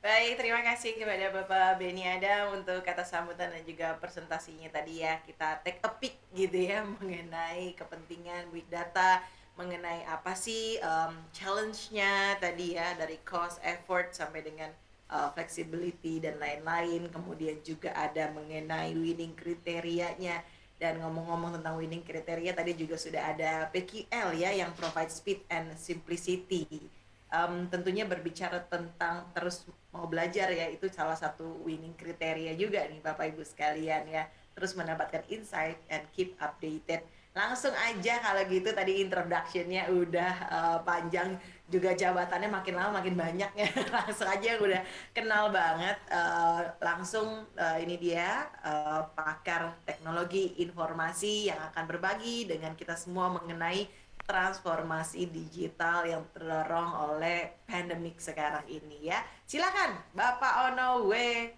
Baik, terima kasih kepada Bapak Beni Adam untuk kata sambutan dan juga presentasinya tadi ya. Kita take a peek gitu ya mengenai kepentingan big data, mengenai apa sih um, challenge-nya tadi ya dari cost, effort sampai dengan uh, flexibility dan lain-lain. Kemudian juga ada mengenai winning kriterianya dan ngomong-ngomong tentang winning kriteria tadi juga sudah ada PQL ya yang provide speed and simplicity um, tentunya berbicara tentang terus mau belajar ya itu salah satu winning kriteria juga nih Bapak Ibu sekalian ya terus mendapatkan insight and keep updated langsung aja kalau gitu tadi introductionnya udah uh, panjang juga jabatannya makin lama makin banyak ya langsung aja udah kenal banget uh, langsung uh, ini dia uh, pakar teknologi informasi yang akan berbagi dengan kita semua mengenai transformasi digital yang terdorong oleh pandemik sekarang ini ya. Silakan Bapak Ono W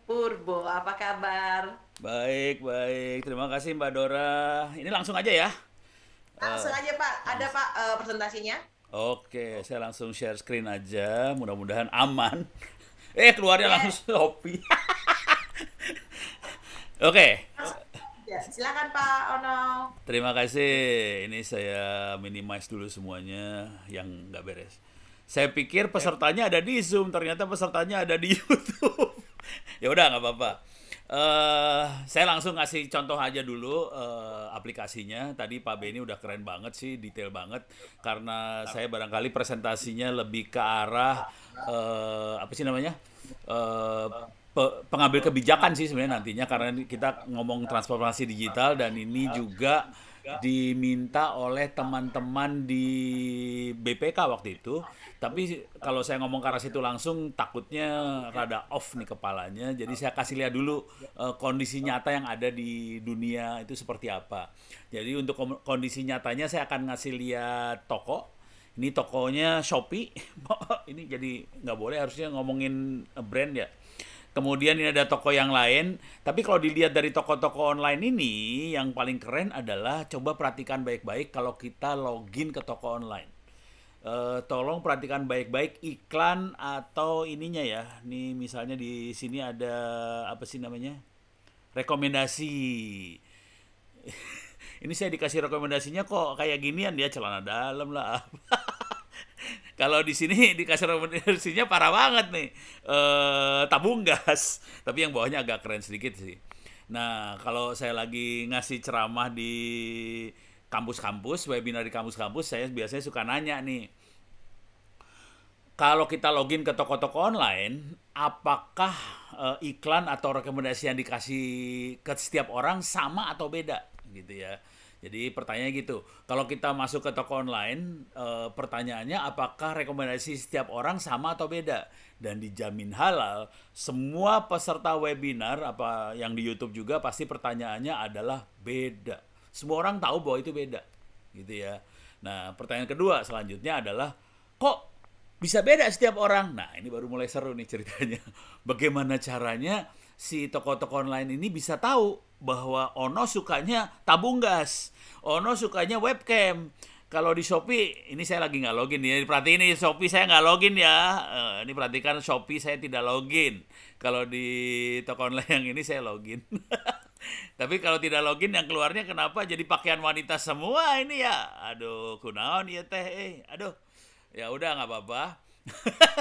Purbo, apa kabar? Baik, baik. Terima kasih Mbak Dora. Ini langsung aja ya. Langsung uh, aja Pak. Ada Pak uh, presentasinya? Oke, okay, saya langsung share screen aja. Mudah-mudahan aman. eh, keluarnya yeah. langsung Shopee. Oke. Okay. Ya, silakan Pak Ono. Terima kasih. Ini saya minimize dulu semuanya yang nggak beres. Saya pikir pesertanya ada di Zoom, ternyata pesertanya ada di YouTube. ya udah nggak apa-apa. Uh, saya langsung ngasih contoh aja dulu uh, aplikasinya. Tadi Pak Beni udah keren banget sih, detail banget. Karena saya barangkali presentasinya lebih ke arah uh, apa sih namanya? Uh, pengambil kebijakan sih sebenarnya nantinya karena kita ngomong transformasi digital dan ini juga diminta oleh teman-teman di BPK waktu itu. Tapi kalau saya ngomong karena situ langsung takutnya rada off nih kepalanya. Jadi saya kasih lihat dulu uh, kondisi nyata yang ada di dunia itu seperti apa. Jadi untuk kondisi nyatanya saya akan ngasih lihat toko ini tokonya Shopee. ini jadi nggak boleh harusnya ngomongin brand ya. Kemudian ini ada toko yang lain. Tapi kalau dilihat dari toko-toko online ini, yang paling keren adalah coba perhatikan baik-baik kalau kita login ke toko online. Uh, tolong perhatikan baik-baik iklan atau ininya ya. Nih misalnya di sini ada apa sih namanya? Rekomendasi. ini saya dikasih rekomendasinya kok kayak ginian dia ya, celana dalam lah. Kalau di sini di kasir remunerasinya parah banget nih. E, tabung gas. Tapi yang bawahnya agak keren sedikit sih. Nah, kalau saya lagi ngasih ceramah di kampus-kampus, webinar di kampus-kampus, saya biasanya suka nanya nih. Kalau kita login ke toko-toko online, apakah e, iklan atau rekomendasi yang dikasih ke setiap orang sama atau beda gitu ya? Jadi pertanyaannya gitu, kalau kita masuk ke toko online, e, pertanyaannya apakah rekomendasi setiap orang sama atau beda? Dan dijamin halal, semua peserta webinar apa yang di YouTube juga pasti pertanyaannya adalah beda. Semua orang tahu bahwa itu beda, gitu ya. Nah, pertanyaan kedua selanjutnya adalah kok bisa beda setiap orang? Nah, ini baru mulai seru nih ceritanya. Bagaimana caranya si toko-toko online ini bisa tahu bahwa Ono sukanya tabung gas, Ono sukanya webcam. Kalau di Shopee, ini saya lagi nggak login ya. Perhatiin ini Shopee saya nggak login ya. Eh, ini perhatikan Shopee saya tidak login. Kalau di toko online yang ini saya login. Tapi kalau tidak login yang keluarnya kenapa jadi pakaian wanita semua ini ya? Aduh, kunaon ya teh. Eh, aduh. Ya udah nggak apa-apa.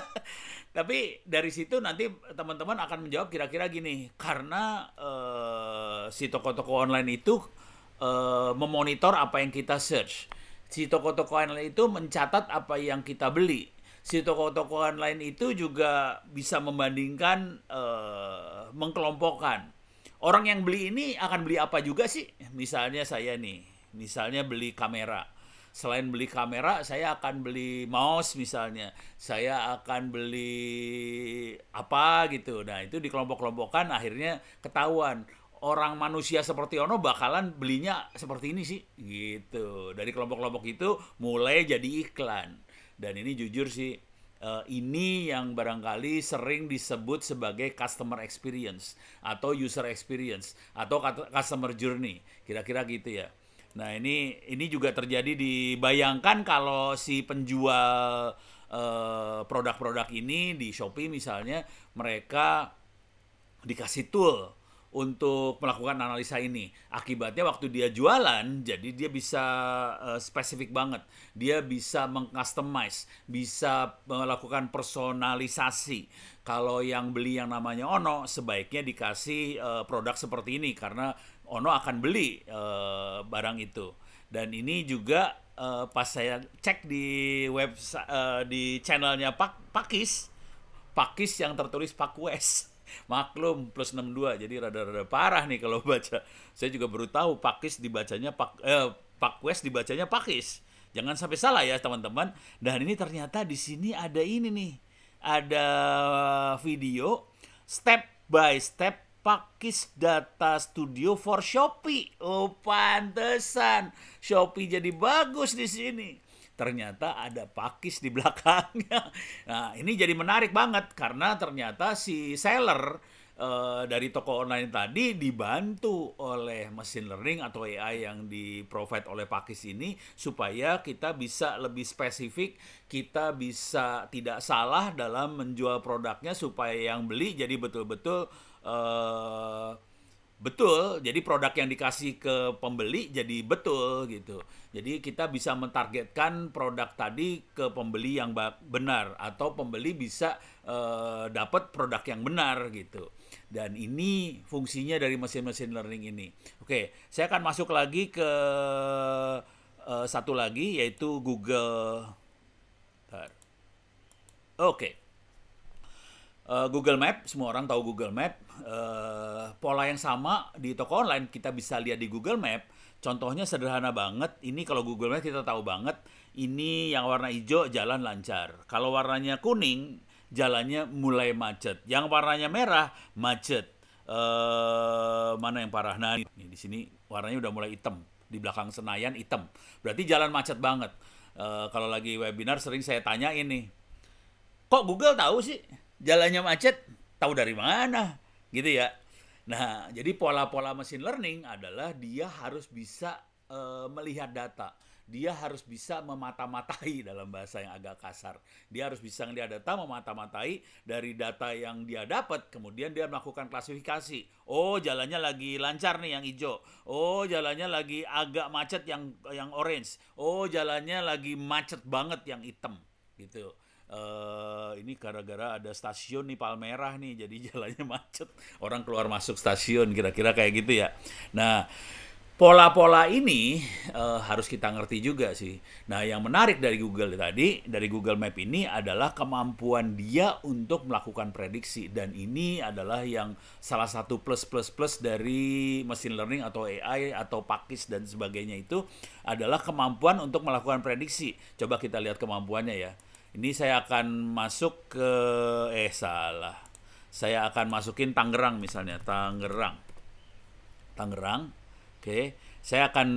Tapi dari situ nanti teman-teman akan menjawab kira-kira gini, karena eh, Eh, si toko-toko online itu uh, memonitor apa yang kita search. Si toko-toko online itu mencatat apa yang kita beli. Si toko-toko online itu juga bisa membandingkan, uh, mengkelompokkan. Orang yang beli ini akan beli apa juga sih? Misalnya saya nih, misalnya beli kamera selain beli kamera saya akan beli mouse misalnya saya akan beli apa gitu nah itu dikelompok-kelompokkan akhirnya ketahuan orang manusia seperti Ono bakalan belinya seperti ini sih gitu dari kelompok-kelompok itu mulai jadi iklan dan ini jujur sih eh, ini yang barangkali sering disebut sebagai customer experience atau user experience atau customer journey kira-kira gitu ya nah ini ini juga terjadi dibayangkan kalau si penjual eh, produk-produk uh, produk -produk ini di Shopee misalnya mereka dikasih tool untuk melakukan analisa ini. Akibatnya waktu dia jualan, jadi dia bisa uh, spesifik banget. Dia bisa mengcustomize, bisa melakukan personalisasi. Kalau yang beli yang namanya Ono, sebaiknya dikasih uh, produk seperti ini karena Ono akan beli uh, barang itu. Dan ini juga uh, pas saya cek di website uh, di channelnya Pak Pakis, Pakis yang tertulis Pak West Maklum plus 62 jadi rada-rada parah nih kalau baca. Saya juga baru tahu pakis dibacanya pak eh, pakwes dibacanya pakis. Jangan sampai salah ya teman-teman. Dan ini ternyata di sini ada ini nih. Ada video step by step Pakis Data Studio for Shopee. Oh, pantesan Shopee jadi bagus di sini ternyata ada pakis di belakangnya. Nah, ini jadi menarik banget karena ternyata si seller e, dari toko online tadi dibantu oleh machine learning atau AI yang di provide oleh Pakis ini supaya kita bisa lebih spesifik, kita bisa tidak salah dalam menjual produknya supaya yang beli jadi betul-betul eh, Betul, jadi produk yang dikasih ke pembeli jadi betul gitu. Jadi kita bisa mentargetkan produk tadi ke pembeli yang benar atau pembeli bisa e, dapat produk yang benar gitu. Dan ini fungsinya dari mesin-mesin learning ini. Oke, saya akan masuk lagi ke e, satu lagi yaitu Google. Bentar. Oke, eh, Google Map. Semua orang tahu Google Map Eh, pola yang sama di toko online kita bisa lihat di Google Map. Contohnya sederhana banget. Ini kalau Google Map kita tahu banget. Ini yang warna hijau jalan lancar. Kalau warnanya kuning jalannya mulai macet. Yang warnanya merah macet. E, mana yang parah? Nah, ini di sini warnanya udah mulai hitam. Di belakang Senayan hitam. Berarti jalan macet banget. E, kalau lagi webinar sering saya tanya ini. Kok Google tahu sih jalannya macet? Tahu dari mana? gitu ya. Nah, jadi pola-pola machine learning adalah dia harus bisa e, melihat data. Dia harus bisa memata-matai dalam bahasa yang agak kasar. Dia harus bisa melihat data, memata-matai dari data yang dia dapat. Kemudian dia melakukan klasifikasi. Oh, jalannya lagi lancar nih yang hijau. Oh, jalannya lagi agak macet yang yang orange. Oh, jalannya lagi macet banget yang hitam. Gitu uh, ini gara-gara ada stasiun nih Palmerah nih jadi jalannya macet orang keluar masuk stasiun kira-kira kayak gitu ya nah pola-pola ini uh, harus kita ngerti juga sih nah yang menarik dari Google tadi dari Google Map ini adalah kemampuan dia untuk melakukan prediksi dan ini adalah yang salah satu plus plus plus dari machine learning atau AI atau pakis dan sebagainya itu adalah kemampuan untuk melakukan prediksi coba kita lihat kemampuannya ya ini saya akan masuk ke eh salah. Saya akan masukin Tangerang misalnya, Tangerang. Tangerang. Oke, okay. saya akan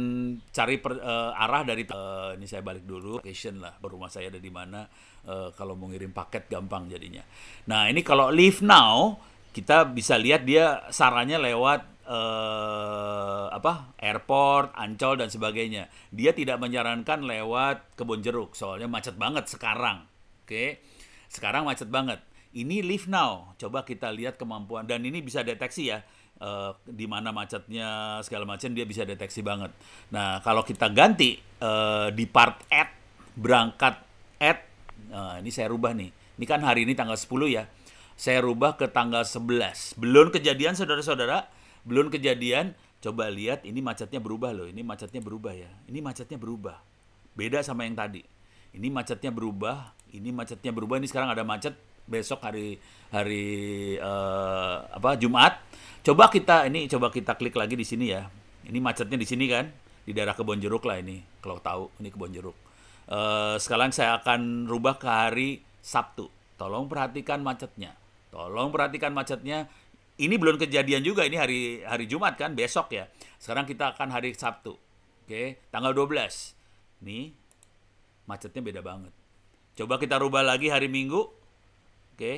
cari per, uh, arah dari uh, ini saya balik dulu location lah, rumah saya ada di mana. Uh, kalau mau ngirim paket gampang jadinya. Nah, ini kalau leave now kita bisa lihat dia sarannya lewat eh, apa airport, Ancol dan sebagainya. Dia tidak menyarankan lewat kebun jeruk soalnya macet banget sekarang. Oke. Okay? Sekarang macet banget. Ini lift now. Coba kita lihat kemampuan dan ini bisa deteksi ya. Uh, di mana macetnya segala macam dia bisa deteksi banget. Nah kalau kita ganti uh, di part at berangkat at, uh, ini saya rubah nih. Ini kan hari ini tanggal 10 ya. Saya rubah ke tanggal 11. Belum kejadian saudara-saudara, belum kejadian coba lihat ini macetnya berubah loh ini macetnya berubah ya ini macetnya berubah beda sama yang tadi ini macetnya berubah ini macetnya berubah ini sekarang ada macet besok hari hari uh, apa Jumat coba kita ini coba kita klik lagi di sini ya ini macetnya di sini kan di daerah kebon jeruk lah ini kalau tahu ini kebon jeruk uh, sekarang saya akan rubah ke hari Sabtu tolong perhatikan macetnya tolong perhatikan macetnya ini belum kejadian juga ini hari hari Jumat kan besok ya. Sekarang kita akan hari Sabtu. Oke, okay? tanggal 12. Nih macetnya beda banget. Coba kita rubah lagi hari Minggu. Oke, okay?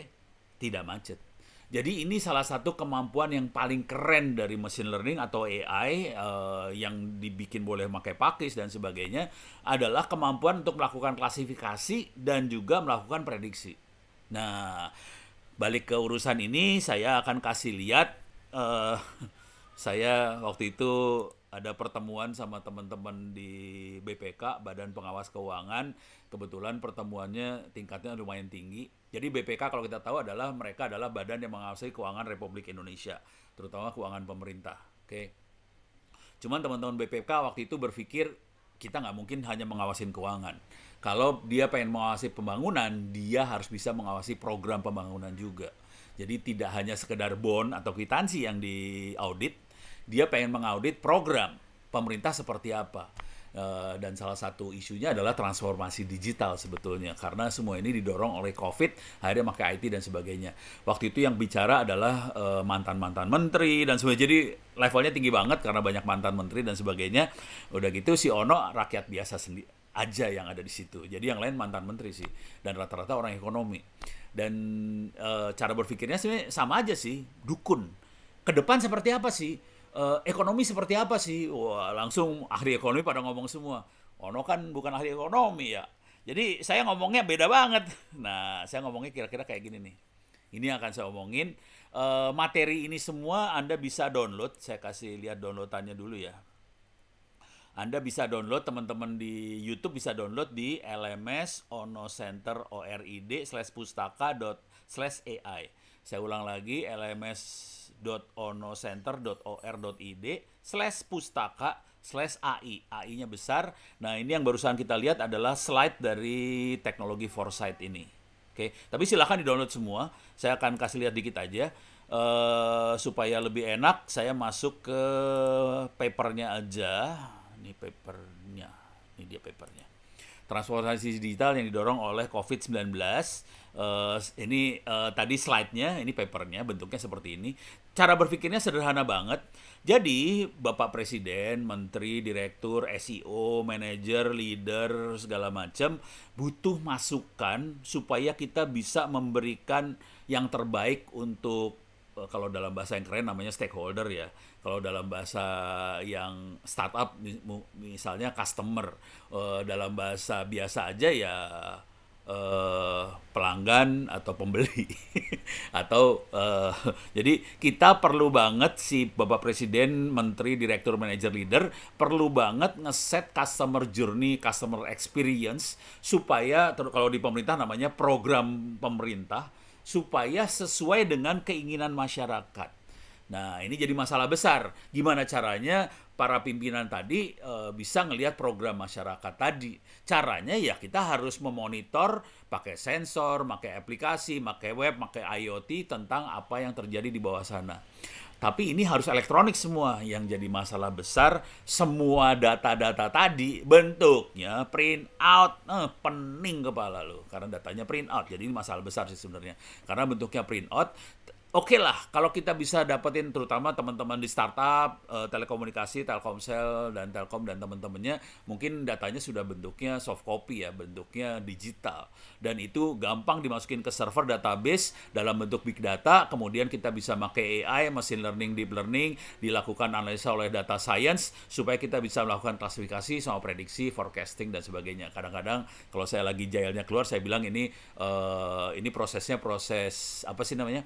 tidak macet. Jadi ini salah satu kemampuan yang paling keren dari machine learning atau AI uh, eh, yang dibikin boleh pakai pakis dan sebagainya adalah kemampuan untuk melakukan klasifikasi dan juga melakukan prediksi. Nah, balik ke urusan ini saya akan kasih lihat uh, saya waktu itu ada pertemuan sama teman-teman di BPK Badan Pengawas Keuangan kebetulan pertemuannya tingkatnya lumayan tinggi jadi BPK kalau kita tahu adalah mereka adalah badan yang mengawasi keuangan Republik Indonesia terutama keuangan pemerintah oke okay? cuman teman-teman BPK waktu itu berpikir kita nggak mungkin hanya mengawasi keuangan. Kalau dia pengen mengawasi pembangunan, dia harus bisa mengawasi program pembangunan juga. Jadi tidak hanya sekedar bond atau kwitansi yang diaudit, dia pengen mengaudit program pemerintah seperti apa Eh, dan salah satu isunya adalah transformasi digital sebetulnya karena semua ini didorong oleh COVID akhirnya pakai IT dan sebagainya waktu itu yang bicara adalah uh, eh, mantan mantan menteri dan sebagainya jadi levelnya tinggi banget karena banyak mantan menteri dan sebagainya udah gitu si Ono rakyat biasa sendiri aja yang ada di situ jadi yang lain mantan menteri sih dan rata-rata orang ekonomi dan uh, cara berpikirnya sebenarnya sama aja sih dukun ke depan seperti apa sih Eh, ekonomi seperti apa sih? Wah, langsung ahli ekonomi pada ngomong semua. Ono kan bukan ahli ekonomi ya. Jadi saya ngomongnya beda banget. Nah, saya ngomongnya kira-kira kayak gini nih. Ini yang akan saya omongin. E, materi ini semua Anda bisa download. Saya kasih lihat downloadannya dulu ya. Anda bisa download teman-teman di YouTube bisa download di LMS Ono Center ORID slash pustaka slash AI. Saya ulang lagi lms.onocenter.or.id slash pustaka slash AI. AI-nya besar. Nah ini yang barusan kita lihat adalah slide dari teknologi foresight ini. Oke, tapi silahkan di-download semua. Saya akan kasih lihat dikit aja. Uh, supaya lebih enak, saya masuk ke papernya aja. Ini papernya. Ini dia papernya transformasi digital yang didorong oleh COVID-19. Uh, eh, ini uh, tadi slide-nya, ini papernya bentuknya seperti ini. Cara berpikirnya sederhana banget. Jadi Bapak Presiden, Menteri, Direktur, SEO, Manager, Leader, segala macam butuh masukan supaya kita bisa memberikan yang terbaik untuk Eh, kalau dalam bahasa yang keren namanya stakeholder ya. Kalau dalam bahasa yang startup misalnya customer, uh, dalam bahasa biasa aja ya uh, pelanggan atau pembeli atau uh, jadi kita perlu banget si Bapak Presiden, Menteri, Direktur, Manager, Leader perlu banget ngeset customer journey, customer experience supaya kalau di pemerintah namanya program pemerintah supaya sesuai dengan keinginan masyarakat. Nah, ini jadi masalah besar. Gimana caranya para pimpinan tadi e, bisa ngelihat program masyarakat tadi? Caranya ya kita harus memonitor pakai sensor, pakai aplikasi, pakai web, pakai IoT tentang apa yang terjadi di bawah sana. Tapi ini harus elektronik semua. Yang jadi masalah besar semua data-data tadi bentuknya print out, eh, pening kepala lo karena datanya print out. Jadi ini masalah besar sih sebenarnya. Karena bentuknya print out oke okay lah kalau kita bisa dapetin terutama teman-teman di startup uh, telekomunikasi telkomsel dan telkom dan teman-temannya mungkin datanya sudah bentuknya soft copy ya bentuknya digital dan itu gampang dimasukin ke server database dalam bentuk big data kemudian kita bisa pakai AI machine learning deep learning dilakukan analisa oleh data science supaya kita bisa melakukan klasifikasi sama prediksi forecasting dan sebagainya kadang-kadang kalau saya lagi jailnya keluar saya bilang ini uh, ini prosesnya proses apa sih namanya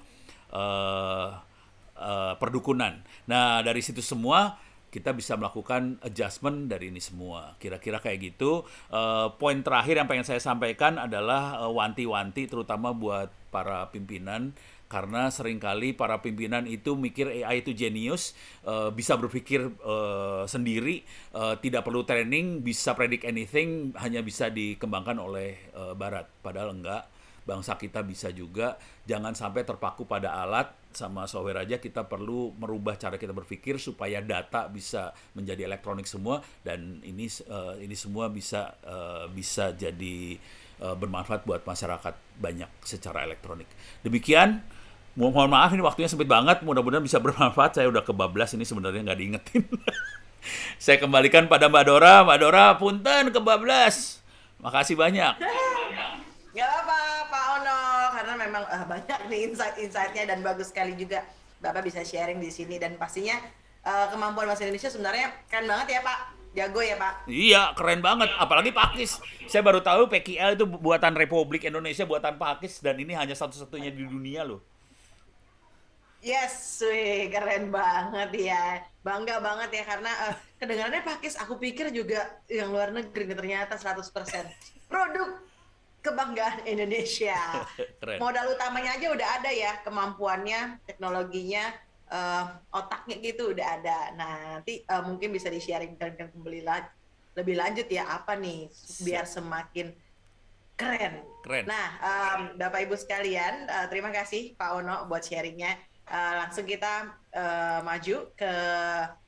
uh, uh, perdukunan. Nah, dari situ semua kita bisa melakukan adjustment dari ini semua. Kira-kira kayak gitu. Uh, poin terakhir yang pengen saya sampaikan adalah wanti-wanti uh, terutama buat para pimpinan karena seringkali para pimpinan itu mikir AI itu genius, bisa berpikir sendiri, tidak perlu training, bisa predict anything, hanya bisa dikembangkan oleh barat. Padahal enggak bangsa kita bisa juga jangan sampai terpaku pada alat sama software aja kita perlu merubah cara kita berpikir supaya data bisa menjadi elektronik semua dan ini uh, ini semua bisa uh, bisa jadi uh, bermanfaat buat masyarakat banyak secara elektronik. Demikian mohon maaf ini waktunya sempit banget mudah-mudahan bisa bermanfaat saya udah kebablas ini sebenarnya nggak diingetin saya kembalikan pada Mbak Dora Mbak Dora punten kebablas makasih banyak memang uh, banyak nih insight-insightnya dan bagus sekali juga Bapak bisa sharing di sini dan pastinya uh, kemampuan bahasa Indonesia sebenarnya keren banget ya Pak. Jago ya Pak? Iya, keren banget. Apalagi Pakis. Saya baru tahu PKL itu buatan Republik Indonesia, buatan Pakis. Dan ini hanya satu-satunya di dunia loh. Yes, wih, keren banget ya. Bangga banget ya, karena uh, kedengarannya Pakis aku pikir juga yang luar negeri ternyata 100%. Produk kebanggaan Indonesia. Keren. Modal utamanya aja udah ada ya, kemampuannya, teknologinya, uh, otaknya gitu udah ada. Nah, nanti uh, mungkin bisa di-sharing ke pembeli lebih lanjut ya apa nih biar semakin keren. Keren. Nah, um, Bapak Ibu sekalian, uh, terima kasih Pak Ono buat sharingnya. Uh, langsung kita uh, maju ke